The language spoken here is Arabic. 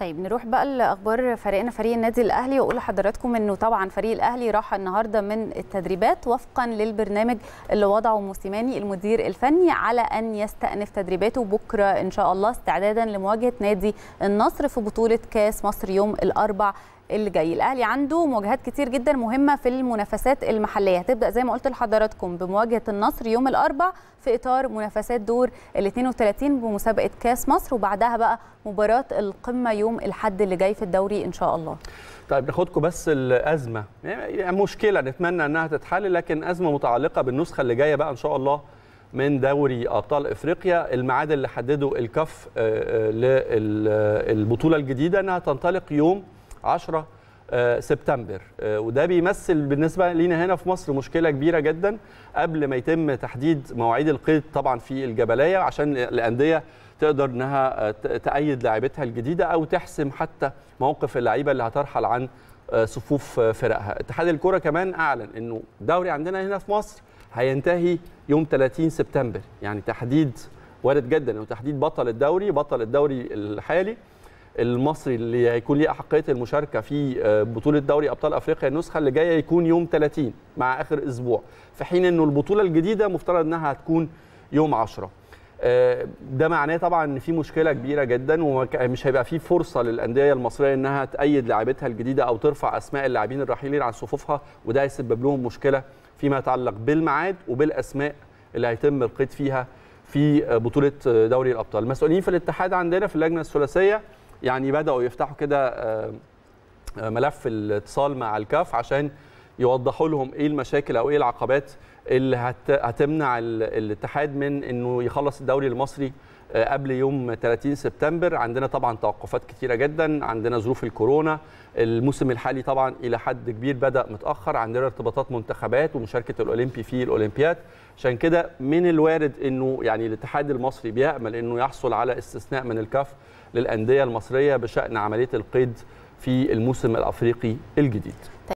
طيب نروح بقى لاخبار فريقنا فريق النادي الاهلي واقول لحضراتكم انه طبعا فريق الاهلي راح النهارده من التدريبات وفقا للبرنامج اللي وضعه موسيماني المدير الفني على ان يستأنف تدريباته بكره ان شاء الله استعدادا لمواجهه نادي النصر في بطوله كاس مصر يوم الاربع اللي جاي الاهلي عنده مواجهات كتير جدا مهمه في المنافسات المحليه هتبدا زي ما قلت لحضراتكم بمواجهه النصر يوم الاربعاء في اطار منافسات دور ال 32 بمسابقه كاس مصر وبعدها بقى مباراه القمه يوم الاحد اللي جاي في الدوري ان شاء الله طيب ناخدكم بس الازمه يعني مشكله نتمنى انها تتحل لكن ازمه متعلقه بالنسخه اللي جايه بقى ان شاء الله من دوري ابطال افريقيا الميعاد اللي حدده الكف آه، آه، للبطوله الجديده انها تنطلق يوم 10 آه، سبتمبر آه، وده بيمثل بالنسبه لنا هنا في مصر مشكله كبيره جدا قبل ما يتم تحديد مواعيد القيد طبعا في الجبليه عشان الانديه تقدر انها آه، تأيد لاعبتها الجديده او تحسم حتى موقف اللعيبه اللي هترحل عن صفوف فرقها اتحاد الكره كمان اعلن انه الدوري عندنا هنا في مصر هينتهي يوم 30 سبتمبر يعني تحديد وارد جدا انه تحديد بطل الدوري بطل الدوري الحالي المصري اللي هيكون ليه احقيه المشاركه في آه، بطوله دوري ابطال افريقيا النسخه اللي جايه يكون يوم 30 مع اخر اسبوع في حين انه البطوله الجديده مفترض انها هتكون يوم 10 آه، ده معناه طبعا ان في مشكله كبيره جدا ومش هيبقى في فرصه للانديه المصريه انها تايد لاعبتها الجديده او ترفع اسماء اللاعبين الرحيلين عن صفوفها وده هيسبب لهم مشكله فيما يتعلق بالميعاد وبالاسماء اللي هيتم القيد فيها في آه، بطوله دوري الابطال المسؤولين في الاتحاد عندنا في اللجنه الثلاثيه يعني بداوا يفتحوا كده آه، آه، ملف الاتصال مع الكاف عشان يوضحوا لهم ايه المشاكل او ايه العقبات اللي هت... هتمنع الاتحاد من انه يخلص الدوري المصري آه، قبل يوم 30 سبتمبر عندنا طبعا توقفات كتيره جدا عندنا ظروف الكورونا الموسم الحالي طبعا الى حد كبير بدا متاخر عندنا ارتباطات منتخبات ومشاركه الاولمبي في الاولمبياد عشان كده من الوارد انه يعني الاتحاد المصري بيامل انه يحصل على استثناء من الكاف للانديه المصريه بشان عمليه القيد في الموسم الافريقي الجديد